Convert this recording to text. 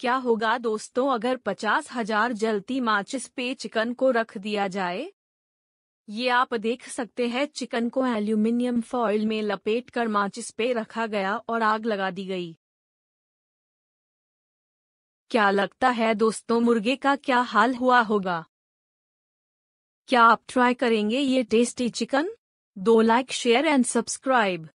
क्या होगा दोस्तों अगर पचास हजार जलती माचिस पे चिकन को रख दिया जाए ये आप देख सकते हैं चिकन को एल्यूमिनियम फॉइल में लपेट कर माचिस पे रखा गया और आग लगा दी गई क्या लगता है दोस्तों मुर्गे का क्या हाल हुआ होगा क्या आप ट्राई करेंगे ये टेस्टी चिकन दो लाइक शेयर एंड सब्सक्राइब